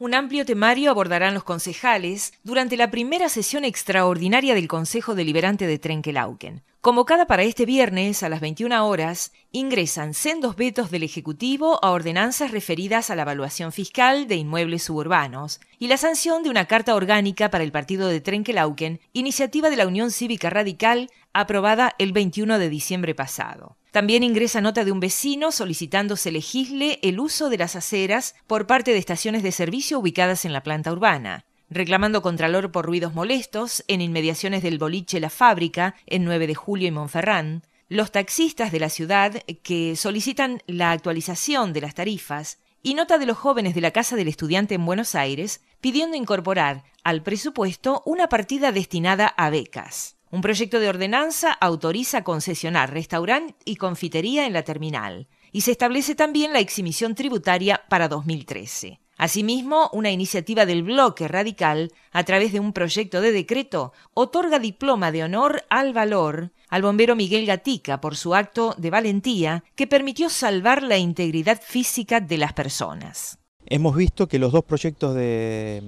Un amplio temario abordarán los concejales durante la primera sesión extraordinaria del Consejo Deliberante de Trenkelauken. Convocada para este viernes a las 21 horas, ingresan sendos vetos del Ejecutivo a ordenanzas referidas a la evaluación fiscal de inmuebles suburbanos y la sanción de una carta orgánica para el partido de Trenkelauken, iniciativa de la Unión Cívica Radical aprobada el 21 de diciembre pasado. También ingresa nota de un vecino solicitando se legisle el uso de las aceras por parte de estaciones de servicio ubicadas en la planta urbana reclamando Contralor por ruidos molestos en inmediaciones del boliche La Fábrica, en 9 de julio y Monferrán, los taxistas de la ciudad que solicitan la actualización de las tarifas y nota de los jóvenes de la Casa del Estudiante en Buenos Aires pidiendo incorporar al presupuesto una partida destinada a becas. Un proyecto de ordenanza autoriza concesionar restaurante y confitería en la terminal y se establece también la exhibición tributaria para 2013. Asimismo, una iniciativa del bloque radical, a través de un proyecto de decreto, otorga diploma de honor al valor al bombero Miguel Gatica por su acto de valentía que permitió salvar la integridad física de las personas. Hemos visto que los dos proyectos de,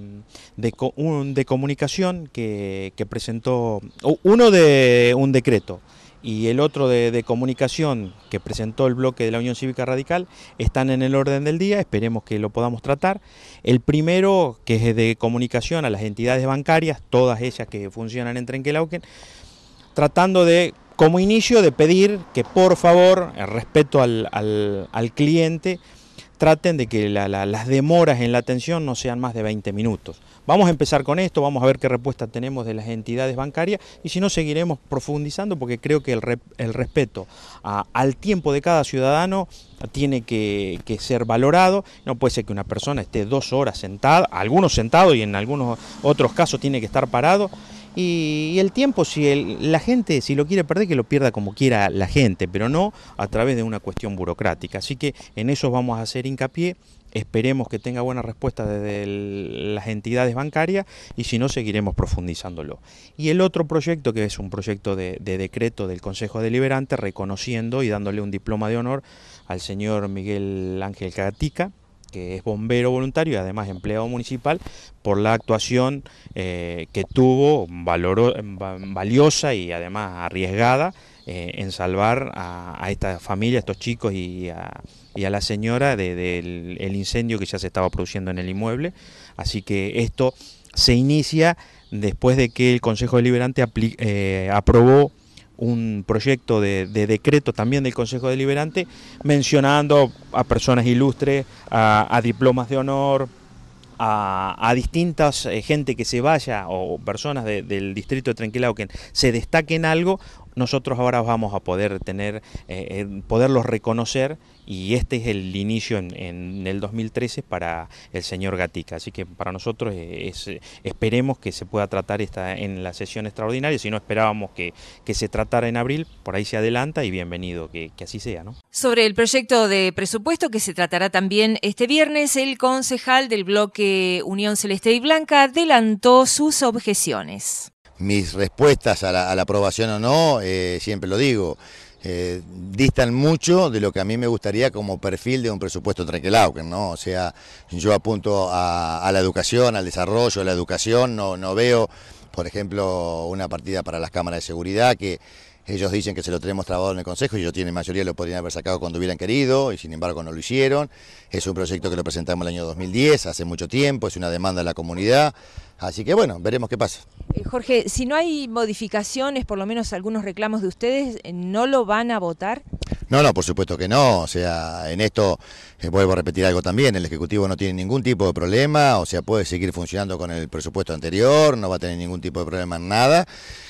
comunicación que, que presentó, uno de un decreto, y el otro de, comunicación que presentó el bloque de la Unión Cívica Radical están en el orden del día, esperemos que lo podamos tratar. El primero, que es de comunicación a las entidades bancarias, todas ellas que funcionan en Trenquelauquen, tratando de, como inicio, de pedir que por favor, respeto al, al cliente, traten de que las demoras en la atención no sean más de 20 minutos. Vamos a empezar con esto, vamos a ver qué respuesta tenemos de las entidades bancarias y si no seguiremos profundizando porque creo que el, respeto al tiempo de cada ciudadano tiene que, que, ser valorado. No puede ser que una persona esté dos horas sentada, algunos sentados y en algunos otros casos tiene que estar parado. Y, el tiempo, si la gente, si lo quiere perder, que lo pierda como quiera la gente, pero no a través de una cuestión burocrática. Así que en eso vamos a hacer hincapié esperemos que tenga buena respuesta desde las entidades bancarias y si no seguiremos profundizándolo. Y el otro proyecto, que es un proyecto de, decreto del Consejo Deliberante, reconociendo y dándole un diploma de honor al señor Miguel Ángel Catica, que es bombero voluntario y además empleado municipal, por la actuación eh, que tuvo valiosa y además arriesgada eh, en salvar a, esta familia, a estos chicos y a, la señora del el incendio que ya se estaba produciendo en el inmueble. Así que esto se inicia después de que el Consejo Deliberante eh, aprobó un proyecto de, decreto también del Consejo Deliberante mencionando a personas ilustres, a, a diplomas de honor, a, distintas eh, gente que se vaya o personas del distrito de que se destaquen algo, nosotros ahora vamos a poder tener, eh, eh, poderlos reconocer y este es el inicio en, el 2013 para el señor Gatica. Así que para nosotros esperemos que se pueda tratar esta en la sesión extraordinaria, si no esperábamos que, se tratara en abril, por ahí se adelanta y bienvenido, que, que así sea, ¿no? Sobre el proyecto de presupuesto que se tratará también este viernes, el concejal del bloque Unión Celeste y Blanca adelantó sus objeciones. Mis respuestas a la, aprobación o no, eh, siempre lo digo, eh, distan mucho de lo que a mí me gustaría como perfil de un presupuesto tranquilado, ¿no? O sea, yo apunto a, la educación, al desarrollo, a la educación, no, no veo, por ejemplo, una partida para las cámaras de seguridad que ellos dicen que se lo tenemos trabado en el Consejo y ellos tienen mayoría, lo podrían haber sacado cuando hubieran querido y sin embargo no lo hicieron. Es un proyecto que lo presentamos el año 2010, hace mucho tiempo, es una demanda de la comunidad. Así que bueno, veremos qué pasa. Eh, Jorge, si no hay modificaciones, por lo menos algunos reclamos de ustedes, ¿no lo van a votar? No, no, por supuesto que no. O sea, en esto eh, vuelvo a repetir algo también. El Ejecutivo no tiene ningún tipo de problema. O sea, puede seguir funcionando con el presupuesto anterior. No va a tener ningún tipo de problema en nada.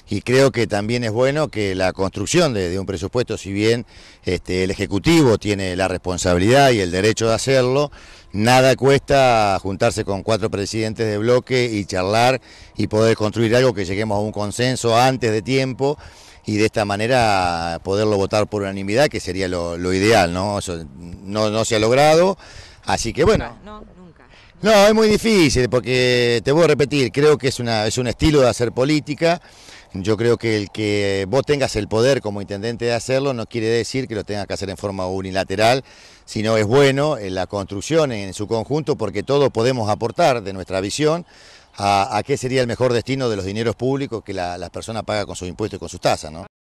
Y creo que también es bueno que la construcción de, un presupuesto, si bien este, el Ejecutivo tiene la responsabilidad y el derecho de hacerlo, nada cuesta juntarse con cuatro presidentes de bloque y charlar y poder construir algo que lleguemos a un consenso antes de tiempo y de esta manera poderlo votar por unanimidad, que sería lo, ideal, ¿no? Eso no, se ha logrado, así que bueno. No, es muy difícil, porque te voy a repetir, creo que es, una, es un estilo de hacer política. Yo creo que el que vos tengas el poder como intendente de hacerlo no quiere decir que lo tengas que hacer en forma unilateral, sino es bueno en la construcción en su conjunto porque todos podemos aportar de nuestra visión a, a, qué sería el mejor destino de los dineros públicos que la, persona paga con sus impuestos y con sus tasas. ¿no?